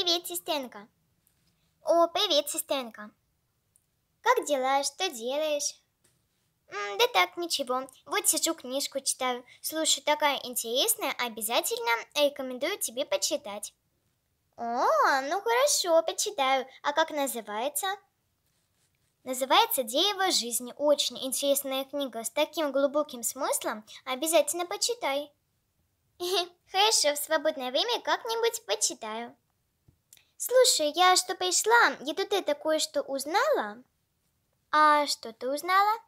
Привет, сестенка. О, привет, сестенка. Как дела? Что делаешь? М, да так, ничего. Вот сижу, книжку читаю. Слушай, такая интересная, обязательно рекомендую тебе почитать. О, ну хорошо, почитаю. А как называется? Называется «Дерево жизни». Очень интересная книга с таким глубоким смыслом. Обязательно почитай. Хорошо, в свободное время как-нибудь почитаю. Слушай, я что пришла, еду ты такое что узнала? А что ты узнала?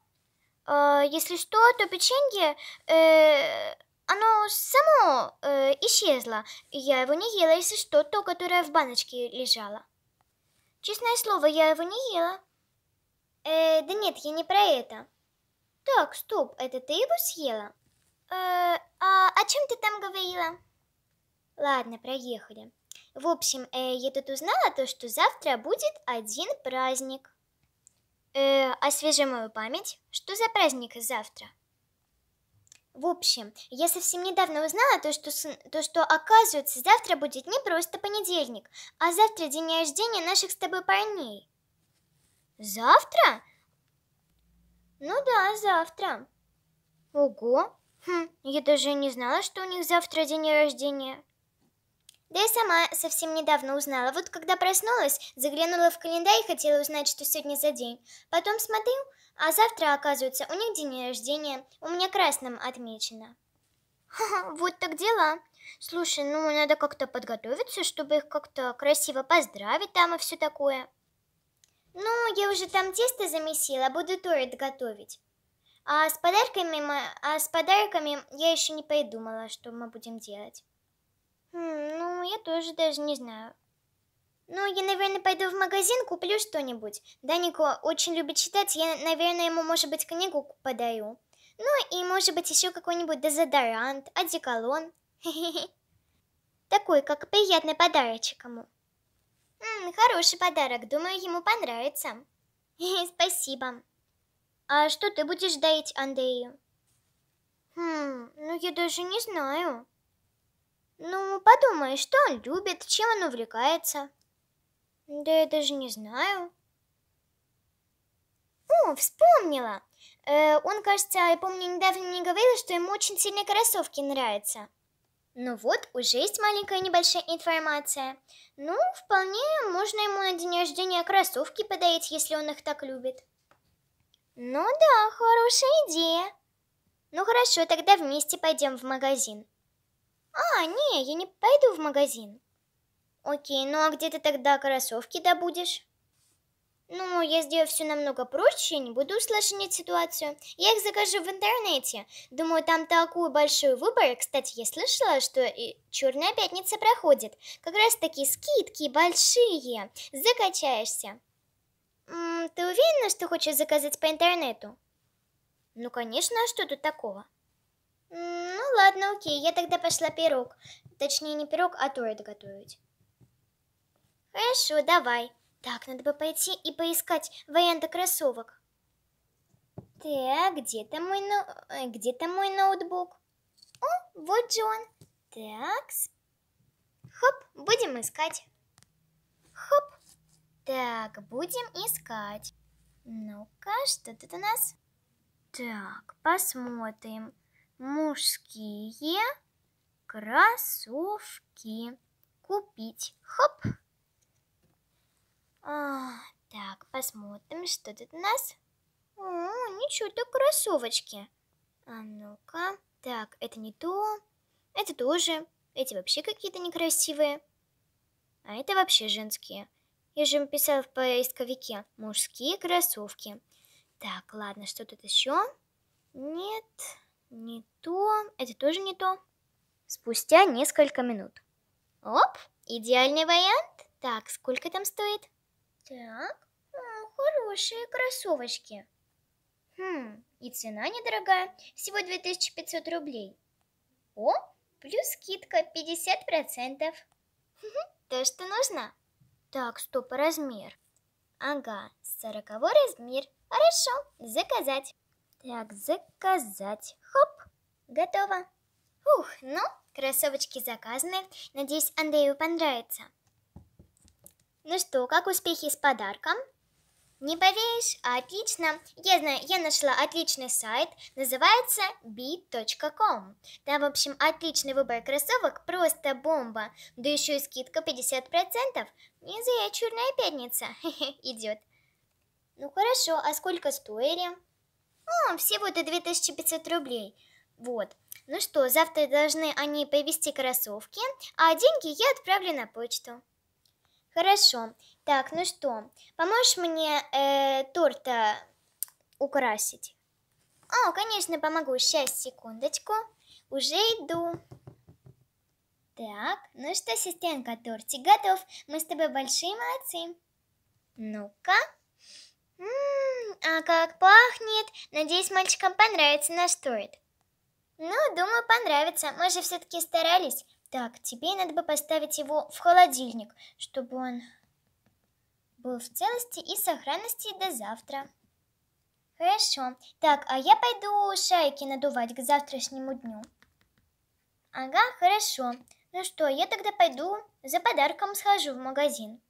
Э, если что, то печенье, э, оно само э, исчезло. Я его не ела, если что, то, которое в баночке лежало. Честное слово, я его не ела. Э, да нет, я не про это. Так, стоп, это ты его съела? Э, а о чем ты там говорила? Ладно, проехали. В общем, э, я тут узнала то, что завтра будет один праздник. Э, освежи мою память. Что за праздник завтра? В общем, я совсем недавно узнала то, что, то, что оказывается, завтра будет не просто понедельник, а завтра день рождения наших с тобой парней. Завтра? Ну да, завтра. Ого, хм, я даже не знала, что у них завтра день рождения. Да я сама совсем недавно узнала. Вот когда проснулась, заглянула в календарь и хотела узнать, что сегодня за день. Потом смотрю, а завтра, оказывается, у них день рождения. У меня красным отмечено. Ха-ха, вот так дела. Слушай, ну надо как-то подготовиться, чтобы их как-то красиво поздравить там и все такое. Ну, я уже там тесто замесила, буду торт готовить. А с подарками, а с подарками я еще не придумала, что мы будем делать. Ну, я тоже даже не знаю. Ну, я, наверное, пойду в магазин, куплю что-нибудь. Данико очень любит читать, я, наверное, ему, может быть, книгу подаю Ну, и, может быть, еще какой-нибудь дезодорант, одеколон. Такой, как приятный подарочек ему. Хороший подарок, думаю, ему понравится. Спасибо. А что ты будешь дарить Андрею? Хм, ну я даже не знаю. Ну, подумай, что он любит, чем он увлекается. Да я даже не знаю. О, вспомнила. Э, он, кажется, я помню, недавно мне говорил, что ему очень сильно кроссовки нравятся. Ну вот, уже есть маленькая небольшая информация. Ну, вполне можно ему на день рождения кроссовки подарить, если он их так любит. Ну да, хорошая идея. Ну хорошо, тогда вместе пойдем в магазин. «А, не, я не пойду в магазин». «Окей, ну а где ты тогда кроссовки добудешь?» «Ну, я сделаю все намного проще, не буду усложнять ситуацию. Я их закажу в интернете. Думаю, там такой большой выбор. Кстати, я слышала, что и Черная Пятница проходит. Как раз такие скидки большие. Закачаешься». М -м, «Ты уверена, что хочешь заказать по интернету?» «Ну, конечно, а что тут такого?» Ну ладно, окей, я тогда пошла пирог. Точнее, не пирог, а торт готовить. Хорошо, давай. Так, надо бы пойти и поискать варианты кроссовок. Так, где-то мой, но... Э, где мой ноутбук. О, вот же он. Так, хоп, будем искать. Хоп, так, будем искать. Ну-ка, что тут у нас? Так, посмотрим мужские кроссовки купить. Хоп! А, так, посмотрим, что тут у нас. О, ничего, это кроссовочки. А ну-ка. Так, это не то. Это тоже. Эти вообще какие-то некрасивые. А это вообще женские. Я же писала в поисковике мужские кроссовки. Так, ладно, что тут еще? Нет. Не то, это тоже не то. Спустя несколько минут. Оп, идеальный вариант. Так, сколько там стоит? Так, о, хорошие кроссовочки. Хм, и цена недорогая, всего 2500 рублей. О, плюс скидка 50%. То, что нужно. Так, стоп, размер. Ага, сороковой размер. Хорошо, заказать. Так, заказать. Готово. Ух, ну, кроссовочки заказаны. Надеюсь, Андрею понравится. Ну что, как успехи с подарком? Не поверишь? Отлично! Я знаю, я нашла отличный сайт, называется bit.com. Там, в общем, отличный выбор кроссовок, просто бомба. Да еще и скидка 50%. Не зря черная пятница. Идет. Ну хорошо, а сколько стоили? О, всего-то 2500 рублей. Вот. Ну что, завтра должны они повезти кроссовки, а деньги я отправлю на почту. Хорошо. Так, ну что, поможешь мне э, торта украсить? О, конечно, помогу. Сейчас, секундочку. Уже иду. Так, ну что, сестренка, тортик готов. Мы с тобой большие молодцы. Ну-ка. а как пахнет. Надеюсь, мальчикам понравится наш торт. Ну, думаю, понравится. Мы же все-таки старались. Так, теперь надо бы поставить его в холодильник, чтобы он был в целости и сохранности до завтра. Хорошо. Так, а я пойду шайки надувать к завтрашнему дню. Ага, хорошо. Ну что, я тогда пойду за подарком схожу в магазин.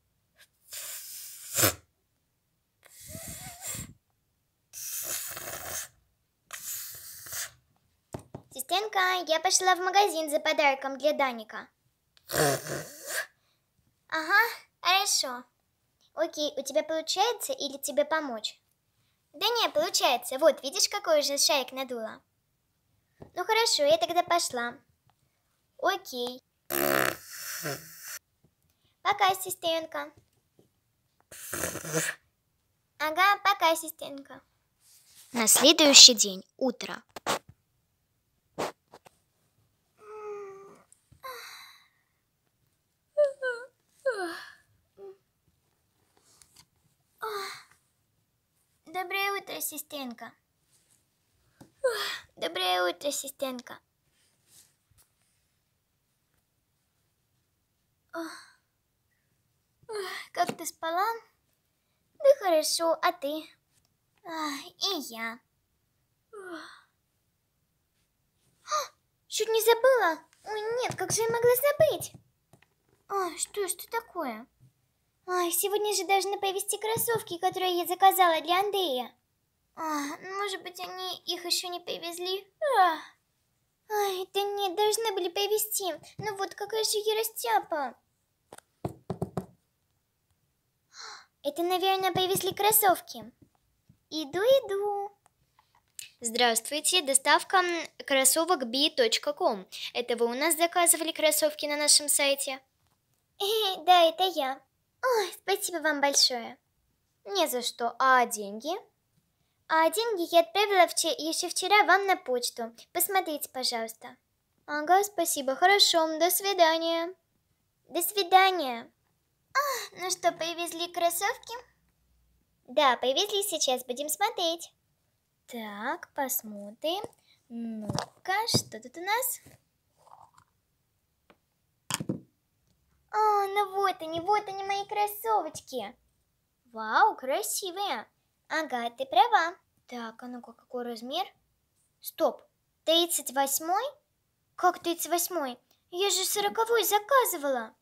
Кристинка, я пошла в магазин за подарком для Даника. Ага, хорошо. Окей, у тебя получается или тебе помочь? Да не, получается. Вот, видишь, какой уже шарик надула? Ну хорошо, я тогда пошла. Окей. Пока, сестренка. Ага, пока, сестренка. На следующий день, утро. утро, сестенка. Доброе утро, сестенка. Как ты спала? Да хорошо, а ты? И я. Чуть не забыла. Ой, нет, как же я могла забыть? А, что, что такое? Ай, сегодня же должны повезти кроссовки, которые я заказала для Андрея. А, может быть, они их еще не привезли? А. Ай, да нет, должны были привезти. Ну вот, какая же я растяпа. Это, наверное, привезли кроссовки. Иду, иду. Здравствуйте, доставка кроссовок b.com. Это вы у нас заказывали кроссовки на нашем сайте? Э, да, это я. Ой, спасибо вам большое. Не за что. А деньги? А деньги я отправила вч, еще вчера вам на почту. Посмотрите, пожалуйста. Ага, спасибо, хорошо, до свидания. До свидания. А, ну что, привезли кроссовки? Да, привезли сейчас, будем смотреть. Так, посмотрим. Ну-ка, что тут у нас? А, ну вот они, вот они мои кроссовочки. Вау, красивые. Ага, ты права. Так, а ну-ка, какой размер? Стоп, 38-й? Как 38-й? Я же 40-й заказывала.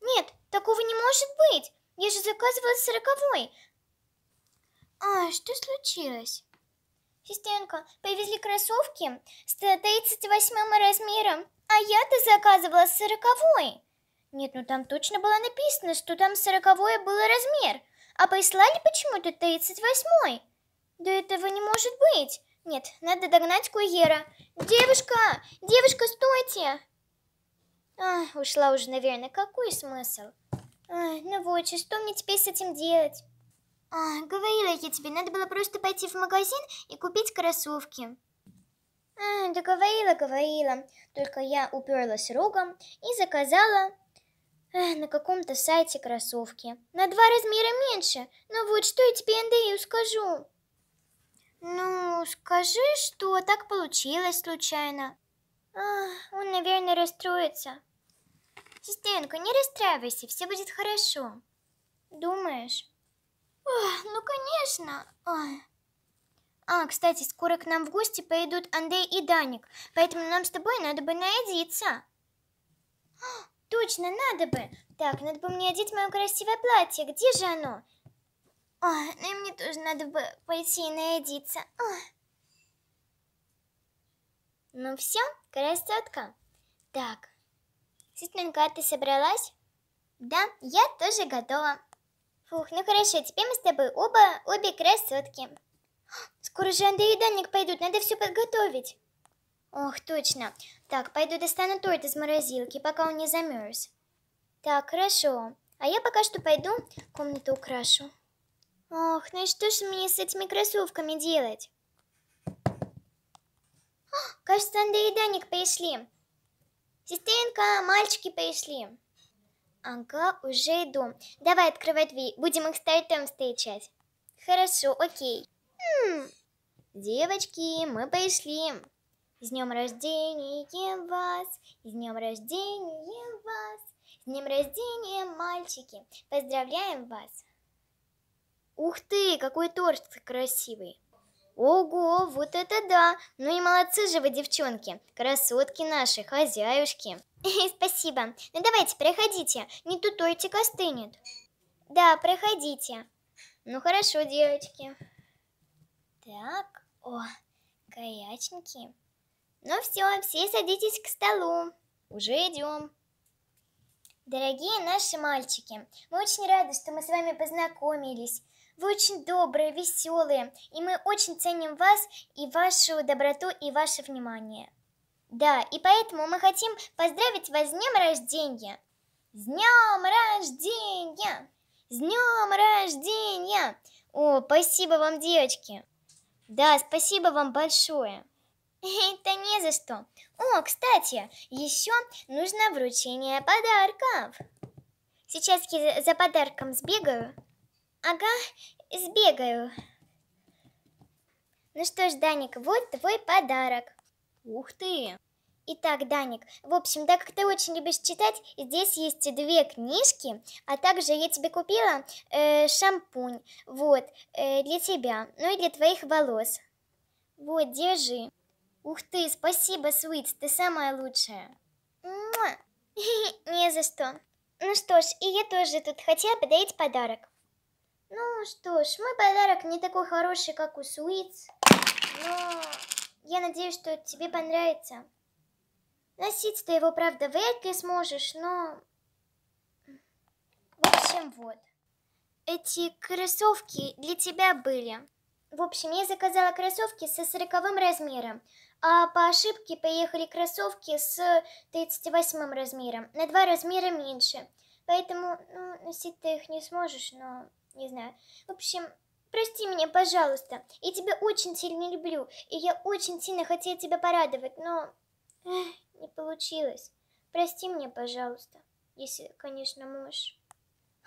Нет, такого не может быть. Я же заказывала 40-й. А, что случилось? Сестенка, повезли кроссовки с 38 размером, а я-то заказывала 40-й. Нет, ну там точно было написано, что там 40 был размер, а прислали почему-то 38-й. Да этого не может быть! Нет, надо догнать Куера. Девушка! Девушка, стойте! А, ушла уже, наверное. Какой смысл? А, ну вот, что мне теперь с этим делать? А, говорила я тебе, надо было просто пойти в магазин и купить кроссовки. А, да говорила, говорила. Только я уперлась рогом и заказала а, на каком-то сайте кроссовки. На два размера меньше. Ну вот, что я тебе, Андрею, скажу? Ну, скажи, что так получилось случайно. Ах, он, наверное, расстроится. Сестренка, не расстраивайся, все будет хорошо. Думаешь? Ох, ну, конечно. Ой. А, кстати, скоро к нам в гости поедут Андрей и Даник, поэтому нам с тобой надо бы наедиться. Точно, надо бы. Так, надо бы мне одеть мое красивое платье. Где же оно? Ой, ну и мне тоже надо бы пойти и наедиться. Ой. Ну все, красотка. Так, Светленька, а ты собралась? Да, я тоже готова. Фух, ну хорошо, теперь мы с тобой оба, обе красотки. Скоро же Андрей и Даник пойдут, надо все подготовить. Ох, точно. Так, пойду достану торт из морозилки, пока он не замерз. Так, хорошо. А я пока что пойду комнату украшу. Ох, ну и что же мне с этими кроссовками делать? О, а, кажется, Андрей и Даник пришли. Сестренка, мальчики пришли. Ага, уже иду. Давай открывай дверь, будем их ставить там встречать. Хорошо, окей. М -м. Девочки, мы пришли. С днем рождения вас, с днем рождения вас, с днем рождения, мальчики. Поздравляем вас. Ух ты, какой торт красивый. Ого, вот это да! Ну и молодцы же вы, девчонки! Красотки наши, хозяюшки! Спасибо. Ну давайте, проходите, не тут тортик остынет. Да, проходите. Ну хорошо, девочки. Так, о, каячники. Ну все, все садитесь к столу. Уже идем. Дорогие наши мальчики, мы очень рады, что мы с вами познакомились. Вы очень добрые, веселые, и мы очень ценим вас и вашу доброту и ваше внимание. Да, и поэтому мы хотим поздравить вас с днем рождения. С днем рождения! С днем рождения! О, спасибо вам, девочки! Да, спасибо вам большое! Это не за что. О, кстати, еще нужно вручение подарков. Сейчас я за подарком сбегаю. Ага, сбегаю. Ну что ж, Даник, вот твой подарок. Ух ты! Итак, Даник, в общем, так как ты очень любишь читать, здесь есть две книжки, а также я тебе купила э, шампунь, вот, э, для тебя, ну и для твоих волос. Вот, держи. Ух ты, спасибо, Свитс, ты самая лучшая. Муа. Не за что. Ну что ж, и я тоже тут хотела подарить подарок. Ну что ж, мой подарок не такой хороший, как у Суиц, но я надеюсь, что тебе понравится. Носить ты его, правда, вряд ли сможешь, но... В общем, вот. Эти кроссовки для тебя были. В общем, я заказала кроссовки со 40 размером, а по ошибке поехали кроссовки с 38 размером, на два размера меньше. Поэтому ну, носить ты их не сможешь, но не знаю. В общем, прости меня, пожалуйста. Я тебя очень сильно люблю, и я очень сильно хотела тебя порадовать, но эх, не получилось. Прости меня, пожалуйста, если, конечно, можешь.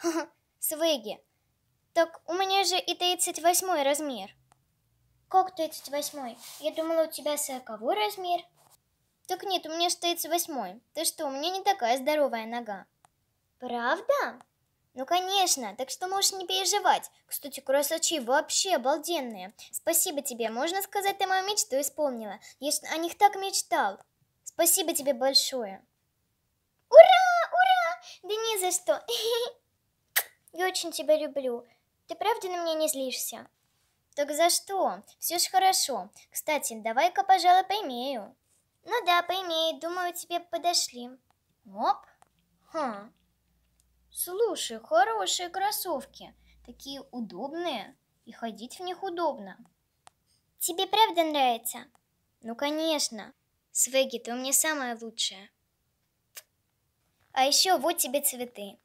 Свеги, так у меня же и 38 размер. Как 38? Я думала, у тебя 40 размер. Так нет, у меня же 38. Ты что, у меня не такая здоровая нога. Правда? Ну, конечно, так что можешь не переживать. Кстати, красачи вообще обалденные. Спасибо тебе, можно сказать, ты мою мечту исполнила. Я о них так мечтал. Спасибо тебе большое. Ура, ура! Да ни за что. Я очень тебя люблю. Ты правда на меня не злишься? Так за что? Все ж хорошо. Кстати, давай-ка, пожалуй, поимею. Ну да, поимей. Думаю, тебе подошли. Оп. Хм. Слушай, хорошие кроссовки. Такие удобные. И ходить в них удобно. Тебе правда нравится? Ну, конечно. Свеги, ты у меня самая лучшая. А еще вот тебе цветы.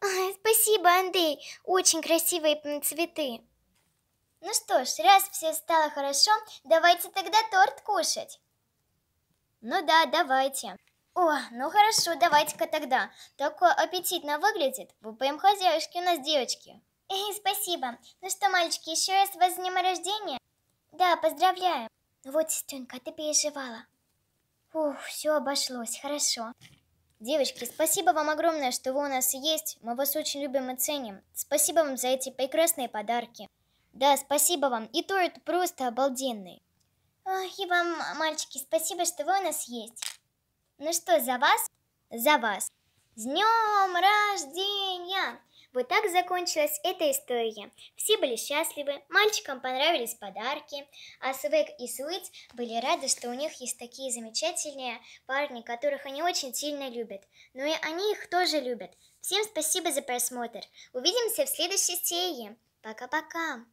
Ой, а, спасибо, Андрей. Очень красивые цветы. Ну что ж, раз все стало хорошо, давайте тогда торт кушать. Ну да, давайте. О, ну хорошо, давайте-ка тогда. Такое аппетитно выглядит. Вы прям хозяюшки у нас, девочки. Эй, спасибо. Ну что, мальчики, еще раз вас с днем рождения. Да, поздравляем. вот, сестренка, ты переживала. Ух, все обошлось, хорошо. Девочки, спасибо вам огромное, что вы у нас есть. Мы вас очень любим и ценим. Спасибо вам за эти прекрасные подарки. Да, спасибо вам. И торт просто обалденный. Ой, и вам, мальчики, спасибо, что вы у нас есть. Ну что, за вас? За вас. С днем рождения! Вот так закончилась эта история. Все были счастливы, мальчикам понравились подарки, а Свек и Суиц были рады, что у них есть такие замечательные парни, которых они очень сильно любят. Но ну и они их тоже любят. Всем спасибо за просмотр. Увидимся в следующей серии. Пока-пока.